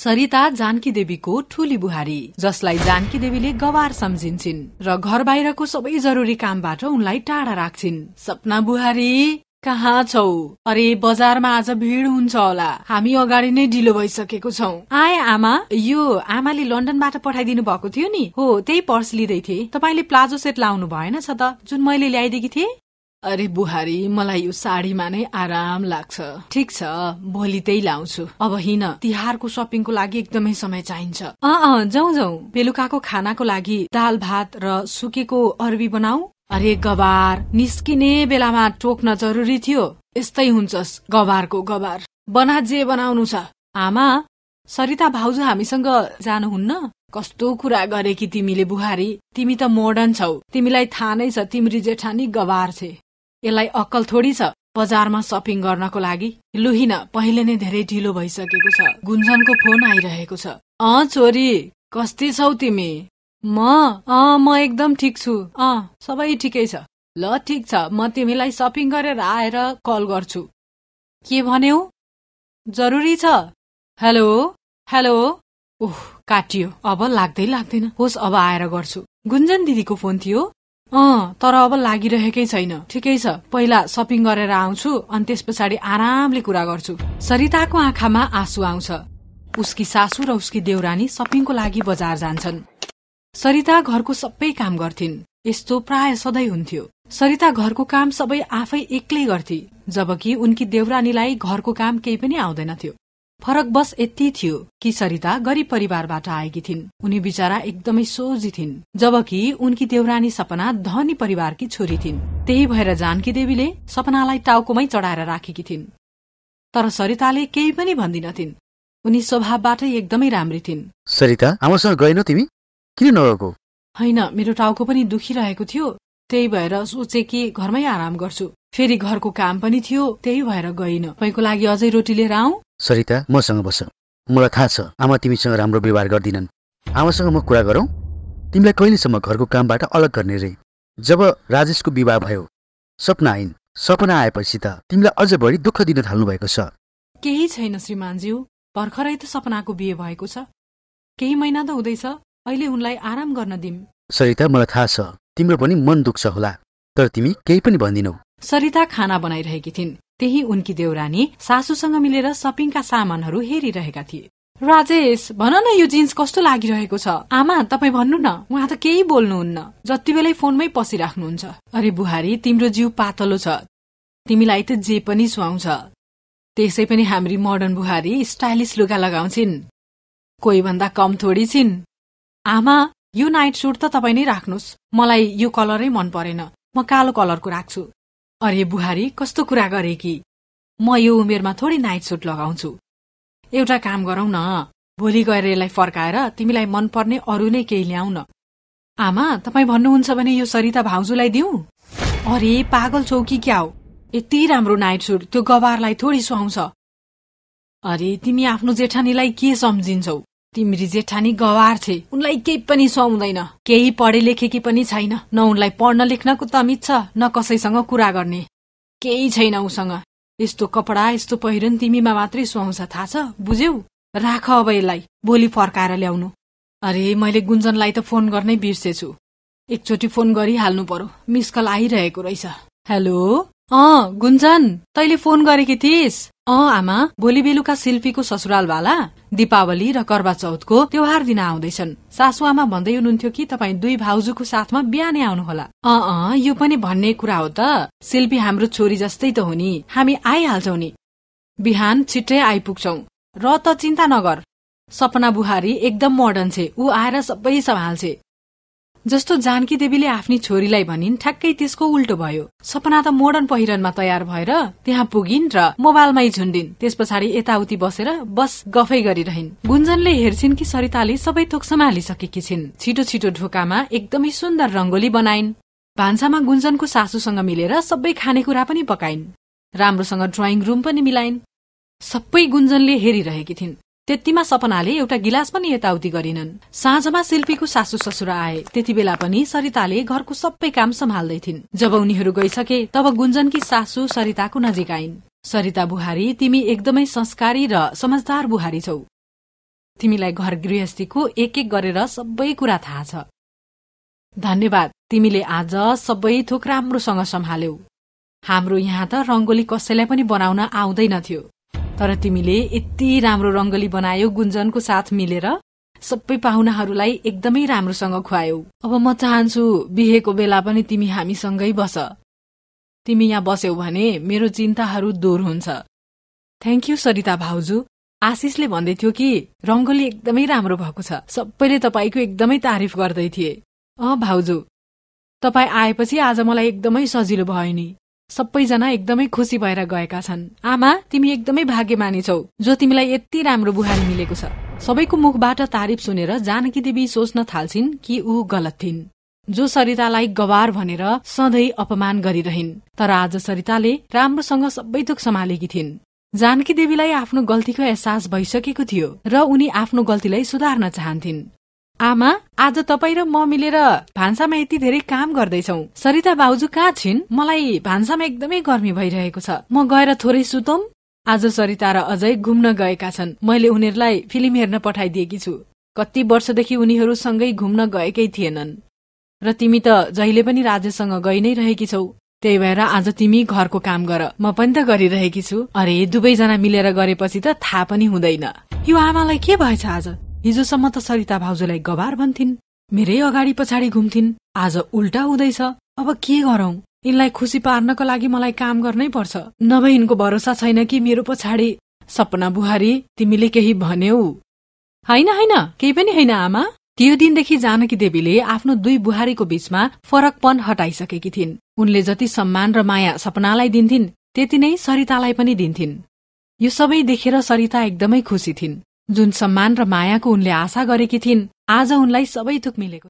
सरिता जानकी देवीको ठुली बुहारी जसलाई जानकी देवीले गवार सम्झिन्छन् र घर बाहिरको सबै जरुरी कामबाट उनलाई टाढा राख्छिन् सपना बुहारी कहाँ छौ अरे बजारमा आज भिड हुन्छ होला हामी अगाडि नै ढिलो भइसकेको छौ आए आमा यो आमाले लन्डनबाट पठाइदिनु भएको थियो नि हो त्यही पर्स लिँदै थिए तपाईँले प्लाजो सेट लाउनु भएन छ त जुन मैले ल्याइदिएकी थिएँ अरे बुहारी मलाई यो साडीमा नै आराम लाग्छ ठिक छ भोलि त्यही लाउँछु अब हिँड तिहारको सपिङको लागि एकदमै समय चाहिन्छ अँ जाउँ जाउँ बेलुकाको खानाको लागि दाल भात र सुकेको अरबी बनाऊ अरे गवार निस्किने बेलामा टोक्न जरुरी थियो यस्तै हुन्छस् गवारको गवार बना जे बनाउनु छ आमा सरिता भाउजू हामीसँग जानुहुन्न कस्तो कुरा गरे कि तिमीले बुहारी तिमी त मोडर्न छौ तिमीलाई थाहा नै छ तिम्री जेठानी गवार छे यसलाई अक्कल थोडी छ बजारमा सपिङ गर्नको लागि लुहिन पहिले नै धेरै ढिलो भइसकेको छ गुन्जनको फोन आइरहेको छ अ छोरी कस्ती छौ तिमी म अ म एकदम ठिक छु अँ सबै ठिकै छ ल ठिक छ म तिमीलाई सपिङ गरेर आएर कल गर्छु के भन्यौ जरुरी छ हेलो हेलो ओह काटियो अब लाग्दै लाग्दैन होस् अब आएर गर्छु गुन्जन दिदीको फोन थियो अँ तर अब लागिरहेकै छैन ठिकै छ पहिला सपिङ गरेर आउँछु अनि त्यस पछाडि आरामले कुरा गर्छु सरिताको आँखामा आँसु आउँछ उसकी सासू र उसकी देउरानी सपिङको लागि बजार जान्छन् सरिता घरको सबै काम गर्थिन् यस्तो प्राय सधैँ हुन्थ्यो सरिता घरको काम सबै आफै एक्लै गर्थे जबकि उनकी देउरानीलाई घरको काम केही पनि आउँदैनथ्यो फरक बस यति थियो कि सरिता गरीब परिवारबाट आएकी थिइन् उनी बिचरा एकदमै सोझी थिइन् जबकि उनकी देउरानी सपना धनी परिवारकी छोरी थिइन् त्यही भएर जानकी देवीले सपनालाई टाउकोमै चढाएर राखेकी थिइन् तर सरिताले केही पनि भन्दिनथिन् उनी स्वभावबाटै एकदमै राम्री थिइन् सरिता आमासँग तिमी किन नगएको होइन मेरो टाउको पनि दुखिरहेको थियो त्यही भएर सोचे कि घरमै आराम गर्छु फेरि घरको काम पनि थियो त्यही भएर गइन तपाईँको लागि अझै रोटी लिएर आऊ सरिता मसँग बस मलाई थाहा छ आमा तिमीसँग राम्रो व्यवहार गर्दिनन् आमासँग म कुरा गरौँ तिमीलाई कहिलेसम्म घरको कामबाट अलग गर्ने रे जब राजेशको विवाह भयो सपना आइन् सपना आएपछि त तिमीलाई अझ बढी दुःख दिन थाल्नु भएको छ केही छैन श्रीमानज्यू भर्खरै त सपनाको बिहे भएको छ केही महिना त हुँदैछ अहिले उनलाई आराम गर्न दिम सरिता मलाई थाहा छ तिम्रो पनि मन दुख्छ होला तर तिमी केही पनि भन्दिनौ सरिता खाना बनाइरहेकी थिइन् त्यही उनकी देउरानी सासूसँग मिलेर सपिङका सामानहरू हेरिरहेका थिए राजेश भन न यो जिन्स कस्तो लागिरहेको छ आमा तपाईँ भन्नु न उहाँ त केही बोल्नुहुन्न जति बेलै फोनमै पसिराख्नुहुन्छ अरे बुहारी तिम्रो जिउ पातलो छ तिमीलाई त जे पनि सुहाउँछ त्यसै पनि हाम्री मोडर्न बुहारी स्टाइलिस लुगा लगाउँछिन् कोही भन्दा कम थोडी छिन् आमा यो नाइट सुट त तपाईँ नै राख्नुहोस् मलाई यो कलरै मन परेन म कालो कलरको राख्छु अरे बुहारी कस्तो कुरा गरे कि म यो उमेरमा थोरै नाइट सुट लगाउँछु एउटा काम गरौ न भोलि गएर यसलाई फर्काएर तिमीलाई मनपर्ने अरू नै केही ल्याउन आमा तपाईँ भन्नुहुन्छ भने यो सरिता भाउजूलाई दिउँ अरे पागल छौ कि क्या हो यति राम्रो नाइट सुट त्यो गवारलाई थोरै सुहाउँछ अरे तिमी आफ्नो जेठानीलाई के सम्झिन्छौ तिम्री जेठानी गवार छे उनलाई केही पनि सुहाउँदैन केही पढे लेखेकी पनि छैन न उनलाई पढ्न लेख्नको तमिज छ न कसैसँग कुरा गर्ने केही छैन उसँग यस्तो कपडा यस्तो पहिरन तिमीमा मात्रै सुहाउँछ थाहा छ बुझ्यौ राख अब यसलाई भोलि फर्काएर ल्याउनु अरे मैले गुन्जनलाई त फोन गर्नै बिर्सेछु एकचोटि फोन गरिहाल्नु पर्यो मिस कल आइरहेको रहेछ हेलो अँ गुन्जन तैले फोन गरेकी थिइस् अँ आमा भोलि बेलुका शिल्पीको ससुराल वाला दीपावली र करवा चौथको त्यौहार दिन आउँदैछन् सासुआमा भन्दै हुनुहुन्थ्यो कि तपाईँ दुई भाउजूको साथमा बिहानै आउनुहोला अँ अँ यो पनि भन्ने कुरा हो त शिल्पी हाम्रो छोरी जस्तै त हो नि हामी आइहाल्छौ नि बिहान छिट्टै आइपुग्छौ र त चिन्ता नगर सपना बुहारी एकदम मोडर्न छे ऊ आएर सबै सम्हाल्छे जस्तो जानकी देवीले आफ्नी छोरीलाई भनिन् ठ्याक्कै त्यसको उल्टो भयो सपना त मोडर्न पहिरनमा तयार भएर त्यहाँ पुगिन् र मोबाइलमै झुन्डिन् त्यस पछाडि यताउति बसेर बस गफै गरिरहन् गुन्जनले हेर्छिन् कि सरिताले सबै थोक सम्हालिसकेकी छिन् छिटो छिटो ढोकामा एकदमै सुन्दर रंगोली बनाइन् भान्सामा गुन्जनको सासूसँग मिलेर सबै खानेकुरा पनि पकाइन् राम्रोसँग ड्रइङ रूम पनि मिलाइन् सबै गुन्जनले हेरिरहेकी थिइन् त्यतिमा सपनाले एउटा गिलास पनि यताउति गरिनन् साँझमा शिल्पीको सासु ससुरा आए त्यति बेला पनि सरिताले घरको सबै काम सम्हाल्दै थिइन् जब उनीहरू गइसके तब गुन्जनकी सासु सरिताको नजिक आइन् सरिता बुहारी तिमी एकदमै संस्कारी र समझदार बुहारी छौ तिमीलाई घर गृहस्थीको एक एक गरेर सबै कुरा थाहा छ धन्यवाद तिमीले आज सबै थोक राम्रोसँग सम्हाल्यौ हाम्रो यहाँ त रंगोली कसैलाई पनि बनाउन आउँदैनथ्यो तर तिमीले यति राम्रो रंगली बनायो गुन्जनको साथ मिलेर सबै पाहुनाहरूलाई एकदमै राम्रोसँग खुवायौ अब म चाहन्छु बिहेको बेला पनि तिमी हामीसँगै बस तिमी यहाँ बस्यौ भने मेरो चिन्ताहरू दूर हुन्छ थ्याङ्क यू सरिता भाउजू आशिषले भन्दै थियो कि रंगोली एकदमै राम्रो भएको छ सबैले तपाईँको एकदमै तारिफ गर्दै थिए अ भाउजू तपाईँ आएपछि आज मलाई एकदमै सजिलो भयो नि सबैजना एकदमै खुसी भएर गएका छन् आमा तिमी एकदमै भाग्यमानी छौ जो तिमीलाई यति राम्रो बुहारी मिलेको छ सबैको मुखबाट तारिफ सुनेर जानकी देवी सोच्न थाल्छिन् कि ऊ गलत थिइन् जो सरितालाई गवार भनेर सधैँ अपमान गरिरहन् तर आज सरिताले राम्रोसँग सबै दुख सम्हालेकी थिइन् जानकी देवीलाई आफ्नो गल्तीको एहसास भइसकेको थियो र उनी आफ्नो गल्तीलाई सुधार्न चाहन्थिन् आमा आज तपाईँ र म मिलेर भान्सामा यति धेरै काम गर्दैछौ सरिता बाउजू कहाँ छिन् मलाई भान्सामा एकदमै गर्मी भइरहेको छ म गएर थोरै सुतौं आज सरिता र अजय घुम्न गएका छन् मैले उनीहरूलाई फिल्म हेर्न पठाइदिएकी छु कति वर्षदेखि उनीहरूसँगै घुम्न गएकै थिएनन् र तिमी त जहिले पनि राजेशसँग गइ नै रहेकी छौ त्यही भएर आज तिमी घरको काम गर म पनि त गरिरहेकी छु अरे दुवैजना मिलेर गरेपछि त थाहा पनि हुँदैन यो आमालाई के भएछ आज हिजोसम्म त सरिता भाउजूलाई गवार भन्थिन् मेरै अगाडि पछाडि घुम्थिन् आज उल्टा हुँदैछ अब के गरौं यिनलाई खुसी पार्नको लागि मलाई काम गर्नै पर्छ नभए यिनको भरोसा छैन कि मेरो पछाडि सपना बुहारी तिमीले केही भन्यौ होइन होइन केही पनि होइन आमा त्यो दिनदेखि जानकी देवीले आफ्नो दुई बुहारीको बीचमा फरकपन हटाइसकेकी थिइन् उनले जति सम्मान र माया सपनालाई दिन्थिन् त्यति नै सरितालाई पनि दिन्थिन् यो सबै देखेर सरिता एकदमै खुसी थिइन् जुन सम्मान र मायाको उनले आशा गरेकी थिइन् आज उनलाई सबै थुक मिलेको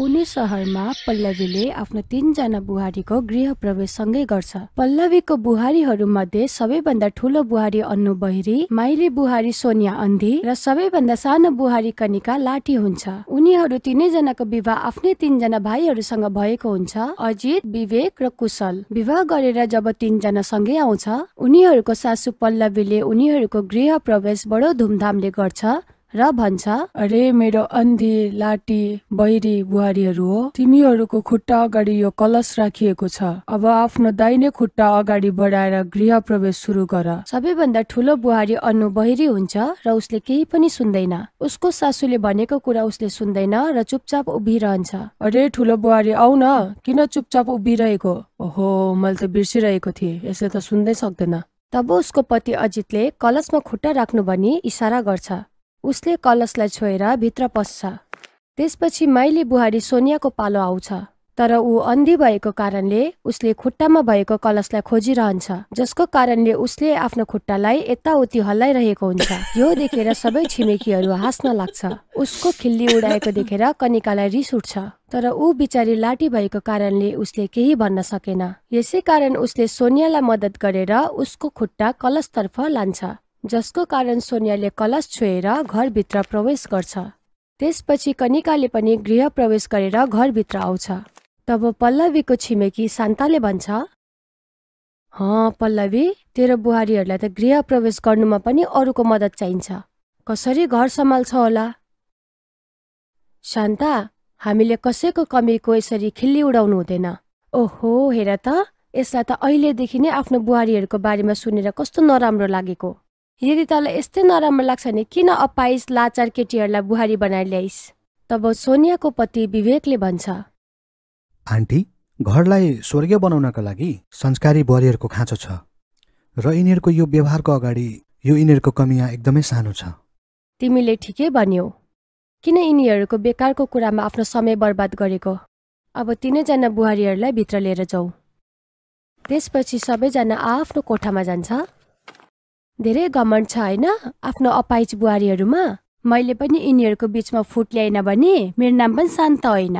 उनी सहरमा पल्लवीले आफ्नो तिनजना बुहारीको गृह प्रवेश सँगै गर्छ पल्लवीको बुहारीहरू मध्ये सबैभन्दा ठुलो बुहारी अन्नु बहिरी माइली बुहारी सोनिया अन्धी र सबैभन्दा सानो बुहारी कनिका लाठी हुन्छ उनीहरू तिनैजनाको विवाह आफ्नै तिनजना भाइहरूसँग भएको हुन्छ अजित विवेक र कुशल विवाह गरेर जब तिनजना सँगै आउँछ उनीहरूको सासु पल्लवीले उनीहरूको गृह प्रवेश बडो धुमधामले गर्छ र भन्छ अरे मेरो अन्धी लाटी बहिरी बुहारीहरू हो तिमीहरूको खुट्टा अगाडि यो कलश राखिएको छ अब आफ्नो दाहिने खुट्टा अगाडि बढाएर गृह प्रवेश सुरु गर सबैभन्दा ठुलो बुहारी अन्नु बहिरी हुन्छ र उसले केही पनि सुन्दैन उसको सासूले भनेको कुरा उसले सुन्दैन र चुपचाप उभिरहन्छ अरे ठुलो बुहारी आउ न किन चुपचाप उभिरहेको ओहो मैले त बिर्सिरहेको थिएँ यसले त सुन्दै सक्दैन तब उसको पति अजितले कलशमा खुट्टा राख्नु भनी इसारा गर्छ उसले कलशलाई छोएर भित्र पस्छ त्यसपछि माइली बुहारी सोनियाको पालो आउँछ तर ऊ अन्धी भएको कारणले उसले खुट्टामा भएको कलशलाई खोजिरहन्छ जसको कारणले उसले आफ्नो खुट्टालाई यताउति हल्लाइरहेको हुन्छ यो देखेर सबै छिमेकीहरू हाँस्न लाग्छ उसको खिल्ली उडाएको देखेर कनिकालाई रिस उठ्छ तर ऊ बिचारी लाटी भएको कारणले उसले केही भन्न सकेन यसै कारण उसले सोनियालाई मद्दत गरेर उसको खुट्टा कलशतर्फ लान्छ जसको कारण सोनियाले कलश छोएर घरभित्र प्रवेश गर्छ त्यसपछि कनिकाले पनि गृह प्रवेश गरेर घरभित्र आउँछ तब पल्लवीको छिमेकी शान्ताले भन्छ हँ पल्लवी तेरो बुहारीहरूलाई त गृह प्रवेश गर्नुमा पनि अरूको मद्दत चाहिन्छ कसरी घर सम्हाल्छ होला शान्ता हामीले कसैको कमीको यसरी खिल्ली उडाउनु हुँदैन ओहो हेर त यसलाई त अहिलेदेखि नै आफ्नो बुहारीहरूको बारेमा सुनेर कस्तो नराम्रो लागेको यदि तँलाई यस्तै नराम्रो लाग्छ भने किन अपाइस लाचार केटीहरूलाई बुहारी बनाएर ल्याइस् तब सोनियाको पति विवेकले भन्छ आन्टी घरलाई स्वर्गीय बनाउनका लागि संस्कारी बरियरको खाँचो छ र यिनीहरूको यो व्यवहारको अगाडि यो यिनीहरूको कमिया एकदमै सानो छ तिमीले ठिकै भन्यौ किन यिनीहरूको बेकारको कुरामा आफ्नो समय बर्बाद गरेको अब तिनैजना बुहारीहरूलाई भित्र लिएर जाऊ त्यसपछि सबैजना आआफ्नो कोठामा जान्छ धेरै घमण्ड छ होइन आफ्नो अपाइच बुहारीहरूमा मैले पनि यिनीहरूको बिचमा फुट ल्याइन भने मेरो नाम पनि शान्त होइन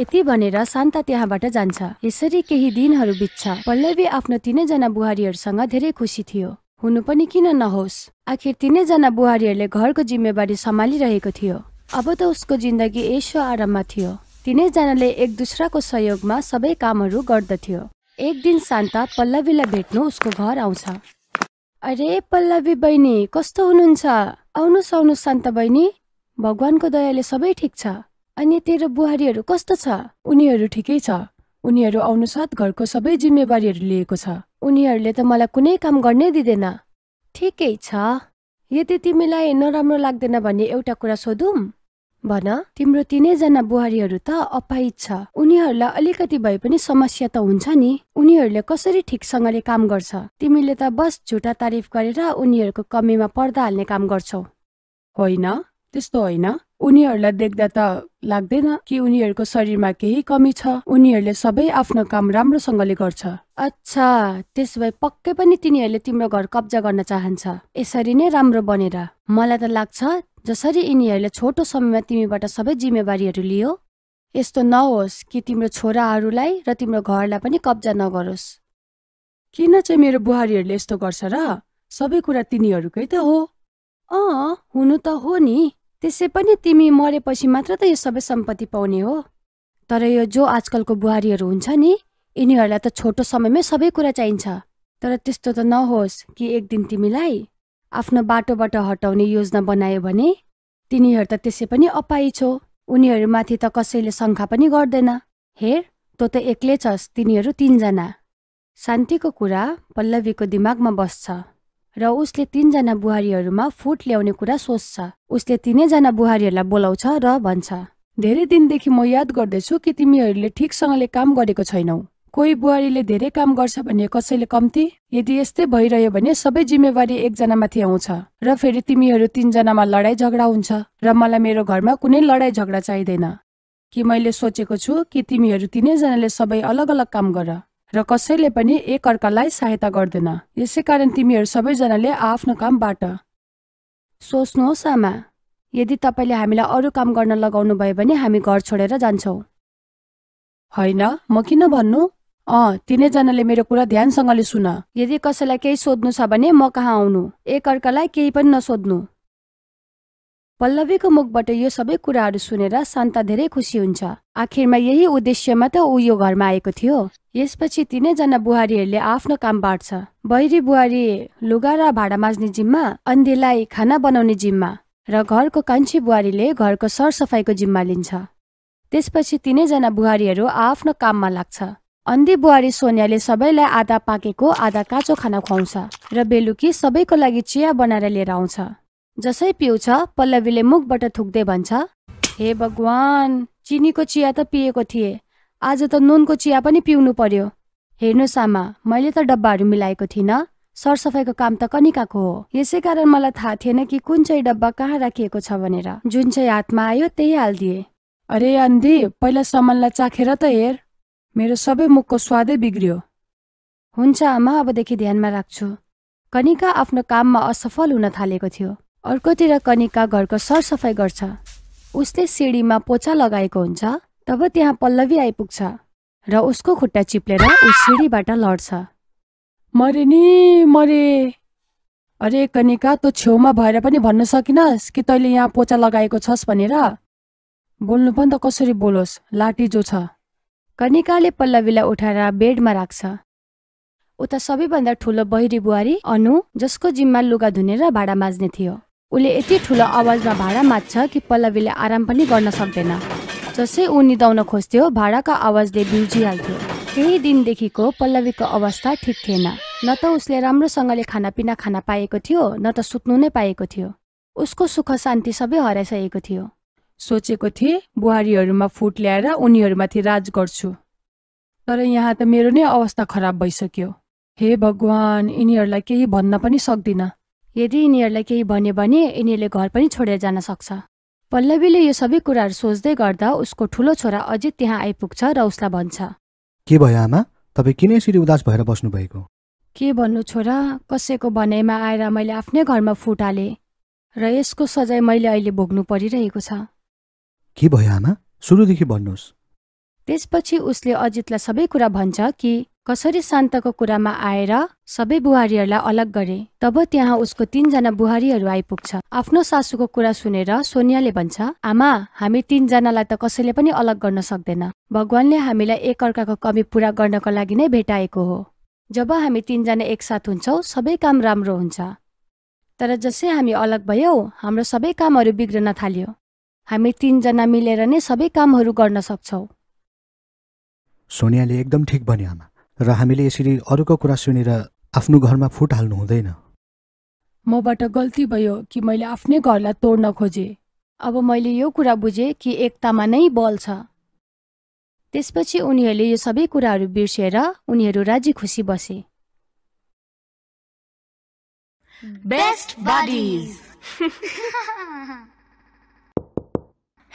यति भनेर शान्त त्यहाँबाट जान्छ यसरी केही दिनहरू बित्छ पल्लवी आफ्नो तिनैजना बुहारीहरूसँग धेरै खुसी थियो हुनु पनि किन नहोस् आखिर तिनैजना बुहारीहरूले घरको जिम्मेवारी सम्हालिरहेको थियो अब त उसको जिन्दगी यसो आराममा थियो तिनैजनाले एक दुसराको सहयोगमा सबै कामहरू गर्दथ्यो एक दिन शान्ता पल्लवीलाई भेट्नु उसको घर आउँछ अरे पल्लवी बहिनी कस्तो हुनुहुन्छ आउनुहोस् आउनुहोस् शान्त बहिनी भगवानको दयाले सबै ठिक छ अनि तेरो बुहारीहरू कस्तो छ उनीहरू ठिकै छ उनीहरू आउनुसाथ घरको सबै जिम्मेवारीहरू लिएको छ उनीहरूले त मलाई कुनै काम गर्नै दिँदैन ठिकै छ यदि तिमीलाई नराम्रो लाग्दैन भने एउटा कुरा सोधौँ भन तिम्रो तिनैजना बुहारीहरू त अपाहिज छ उनीहरूलाई अलिकति भए पनि समस्या त हुन्छ नि उनीहरूले कसरी ठिकसँगले काम गर्छ तिमीले त बस झुटा तारिफ गरेर उनीहरूको कमीमा पर्दा हाल्ने काम गर्छौ होइन त्यस्तो होइन उनीहरूलाई देख्दा त लाग्दैन कि उनीहरूको शरीरमा केही कमी छ उनीहरूले सबै आफ्नो काम राम्रोसँगले गर्छ अच्छा त्यसो भए पक्कै पनि तिनीहरूले तिम्रो घर कब्जा गर्न चाहन्छ यसरी नै राम्रो बनेर मलाई त लाग्छ जसरी यिनीहरूले छोटो समयमा तिमीबाट सबै जिम्मेवारीहरू लियो यस्तो नहोस् कि तिम्रो छोराहरूलाई र तिम्रो घरलाई पनि कब्जा नगरोस् किन चाहिँ मेरो बुहारीहरूले यस्तो गर्छ र सबै कुरा तिनीहरूकै त हो अँ हुनु त हो नि त्यसै पनि तिमी मरेपछि मात्र त यो सबै सम्पत्ति पाउने हो तर यो जो आजकलको बुहारीहरू हुन्छ नि यिनीहरूलाई त छोटो समयमै सबै कुरा चाहिन्छ तर त्यस्तो त नहोस् कि एक दिन तिमीलाई आफ्नो बाटोबाट हटाउने योजना बनायो भने तिनीहरू त त्यसै पनि अपाई छो उनीहरूमाथि त कसैले शङ्खा पनि गर्दैन हेर तँ त एक्लै छस् तिनीहरू तिनजना शान्तिको कुरा पल्लवीको दिमागमा बस्छ र उसले तिनजना बुहारीहरूमा फुट ल्याउने कुरा सोच्छ उसले तिनैजना बुहारीहरूलाई बोलाउँछ र भन्छ धेरै दिनदेखि म याद गर्दैछु कि तिमीहरूले ठिकसँगले काम गरेको छैनौ कोही बुहारीले धेरै काम गर्छ भने कसैले कम्ती यदि यस्तै भइरह्यो भने सबै जिम्मेवारी एकजनामाथि आउँछ र फेरि तिमीहरू तिनजनामा लडाइँ झगडा हुन्छ र मलाई मेरो घरमा कुनै लडाइँ झगडा चाहिँदैन कि मैले सोचेको छु कि तिमीहरू तिनैजनाले सबै अलग अलग काम गर र कसैले पनि एकअर्कालाई सहायता गर्दैन यसै कारण तिमीहरू सबैजनाले आफ्नो कामबाट सोच्नुहोस् आमा यदि तपाईँले हामीलाई अरू काम गर्न लगाउनु भयो भने हामी घर छोडेर जान्छौँ होइन म किन भन्नु अँ तिनैजनाले मेरो कुरा ध्यानसँगले सुन यदि कसैलाई केही सोध्नु छ भने म कहाँ आउनु एकअर्कालाई केही पनि नसोध्नु पल्लवीको मुखबाट यो सबै कुराहरू सुनेर शान्ता धेरै खुसी हुन्छ आखिरमा यही उद्देश्यमा त ऊ यो घरमा आएको थियो यसपछि तिनैजना बुहारीहरूले आफ्नो काम बाँड्छ बहिरी बुहारी लुगा र भाँडा माझ्ने जिम्मा अन्धेलाई खाना बनाउने जिम्मा र घरको कान्छी बुहारीले घरको सरसफाइको जिम्मा लिन्छ त्यसपछि तिनैजना बुहारीहरू आफ्नो काममा लाग्छ अन्धी बुहारी सोनियाले सबैलाई आधा पाकेको आधा काँचो खाना खुवाउँछ र बेलुकी सबैको लागि चिया बनाएर लिएर आउँछ जसै पिउँछ पल्लवीले मुखबाट थुक्दै भन्छ हे भगवान् चिनीको चिया त पिएको थिएँ आज त नुनको चिया पनि पिउनु पर्यो हेर्नुहोस् आमा मैले त डब्बाहरू मिलाएको थिइनँ सरसफाइको काम त कनिकाको हो यसै कारण मलाई थाहा थिएन कि कुन चाहिँ डब्बा कहाँ राखिएको छ भनेर जुन चाहिँ हातमा आयो त्यही हालिदिए अरे अन्धी पहिला सामानलाई चाखेर त हेर मेरो सबै मुखको स्वादै बिग्रियो हुन्छ आमा अबदेखि ध्यानमा राख्छु कनिका आफ्नो काममा असफल हुन थालेको थियो अर्कोतिर कनिका घरको सरसफाइ गर्छ उसले सिँढीमा पोचा लगाएको हुन्छ तब त्यहाँ पल्लवी आइपुग्छ र उसको खुट्टा चिप्लेर ऊ सिँढीबाट लड्छ मरे नि मरे अरे कनिका तँ छेउमा भएर पनि भन्न सकिनस् कि तैँले यहाँ पोचा लगाएको छस् भनेर बोल्नु पनि त कसरी बोलोस् लाटी जो छ कनिकाले पल्लवीलाई उठाएर बेडमा राख्छ उता सबैभन्दा ठुलो बहिरी बुहारी अनु जसको जिम्मा लुगा धुने र भाँडा माझ्ने थियो उसले यति ठुलो आवाजमा भाँडा माझ्छ कि पल्लवीले आराम पनि गर्न सक्दैन जसै ऊ निदाउन खोज्थ्यो भाँडाको आवाजले बिउजिहाल्थ्यो केही दिनदेखिको पल्लवीको अवस्था ठिक थिएन न त उसले राम्रोसँगले खानापिना खान पाएको थियो न त सुत्नु नै पाएको थियो उसको सुख शान्ति सबै हराइसकेको थियो सोचेको थिएँ बुहारीहरूमा फुट ल्याएर उनीहरूमाथि राज गर्छु तर यहाँ त मेरो नै अवस्था खराब भइसक्यो हे भगवान् यिनीहरूलाई केही भन्न पनि सक्दिनँ यदि यिनीहरूलाई केही भन्यो भने यिनीहरूले घर पनि छोडेर जान सक्छ पल्लवीले यो सबै कुराहरू सोच्दै गर्दा उसको ठुलो छोरा अजित त्यहाँ आइपुग्छ र उसलाई भन्छ के भयो आमा तपाईँ किन यसरी उदास भएर बस्नु भएको के भन्नु छोरा कसैको भनाइमा आएर मैले आफ्नै घरमा फुट हालेँ र यसको सजाय मैले अहिले भोग्नु परिरहेको छ के भयो आमा सुरुदेखि भन्नुहोस् त्यसपछि उसले अजितलाई सबै कुरा भन्छ कि कसरी शान्तको कुरामा आएर सबै बुहारीहरूलाई अलग गरे तब त्यहाँ उसको तिनजना बुहारीहरू आइपुग्छ आफ्नो सासूको कुरा सुनेर सोनियाले भन्छ आमा हामी तिनजनालाई त कसैले पनि अलग गर्न सक्दैन भगवान्ले हामीलाई एक अर्काको कमी पुरा गर्नको लागि नै भेटाएको हो जब हामी तिनजना एकसाथ हुन्छौँ सबै काम राम्रो हुन्छ तर जसै हामी अलग भयौँ हाम्रो सबै कामहरू बिग्रन थाल्यो हामी तिनजना मिलेर नै सबै कामहरू गर्न सक्छौ सोनियाले एकदम ठिक भन्यो आमा र हामीले यसरी अरूको कुरा सुनेर आफ्नो घरमा फुट हाल्नु हुँदैन मबाट गल्ती भयो कि मैले आफ्नै घरलाई तोड्न खोजेँ अब मैले यो कुरा बुझेँ कि एकतामा नै बल छ त्यसपछि उनीहरूले यो सबै कुराहरू बिर्सिएर उनीहरू राजी खुसी बसे बेस्ट